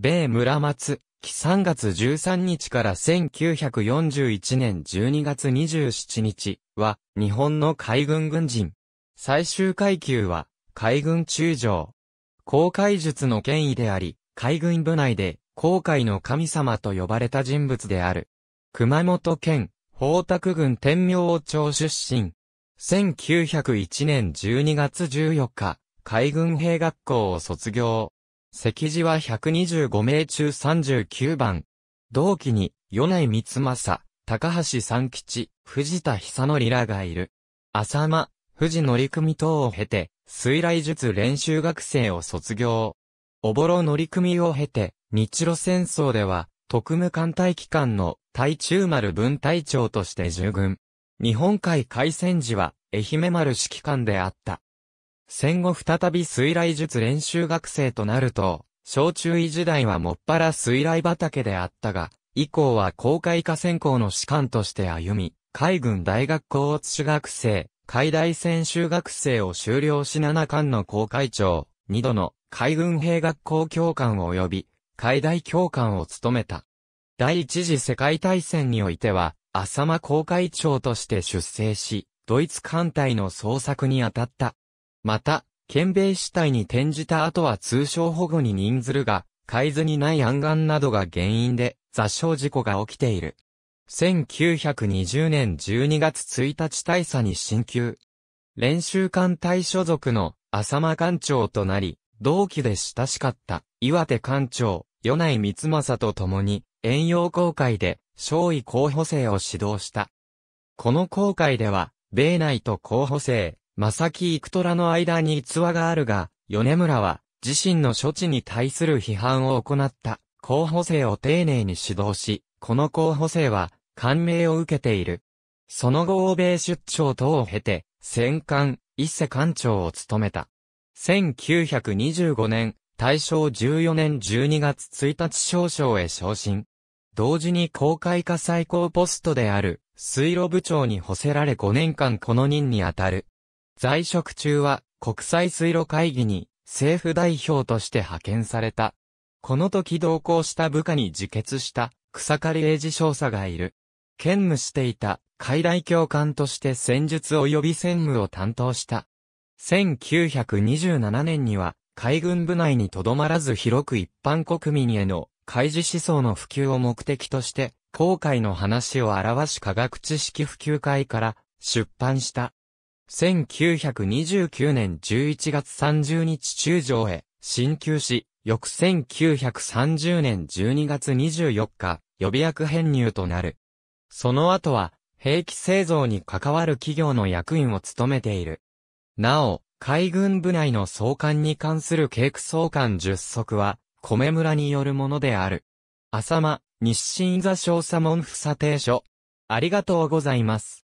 米村松、期3月13日から1941年12月27日は、日本の海軍軍人。最終階級は、海軍中将。航海術の権威であり、海軍部内で、航海の神様と呼ばれた人物である。熊本県、宝沢郡天明王町出身。1901年12月14日、海軍兵学校を卒業。席次は125名中39番。同期に、米光政、高橋三吉、藤田久則らがいる。浅間、藤乗組等を経て、水雷術練習学生を卒業。おぼろ乗組を経て、日露戦争では、特務艦隊機関の対中丸分隊長として従軍。日本海海戦時は、愛媛丸指揮官であった。戦後再び水雷術練習学生となると、小中医時代はもっぱら水雷畑であったが、以降は公開化専攻の士官として歩み、海軍大学校津主学生、海大専修学生を修了し七官の公会長、二度の海軍兵学校教官及び、海大教官を務めた。第一次世界大戦においては、浅間公会長として出征し、ドイツ艦隊の捜索に当たった。また、県米死体に転じた後は通称保護に任ずるが、海図にない暗岩などが原因で雑傷事故が起きている。1920年12月1日大佐に進級。練習艦隊所属の浅間艦長となり、同期で親しかった岩手艦長、与内光政と共に、遠洋航海で少尉候補生を指導した。この航海では、米内と候補生、正木幾虎の間に逸話があるが、米村は、自身の処置に対する批判を行った、候補生を丁寧に指導し、この候補生は、感銘を受けている。その後欧米出張等を経て、戦艦、一世艦長を務めた。1925年、大正14年12月1日少将へ昇進。同時に公開化最高ポストである、水路部長に補せられ5年間この任にあたる。在職中は国際水路会議に政府代表として派遣された。この時同行した部下に自決した草刈英二少佐がいる。兼務していた海大教官として戦術及び専務を担当した。1927年には海軍部内にとどまらず広く一般国民への海事思想の普及を目的として、航海の話を表し科学知識普及会から出版した1929年11月30日中将へ、進級し、翌1930年12月24日、予備役編入となる。その後は、兵器製造に関わる企業の役員を務めている。なお、海軍部内の総監に関する警区総監10足は、米村によるものである。浅間、日清座小佐門不査定書。ありがとうございます。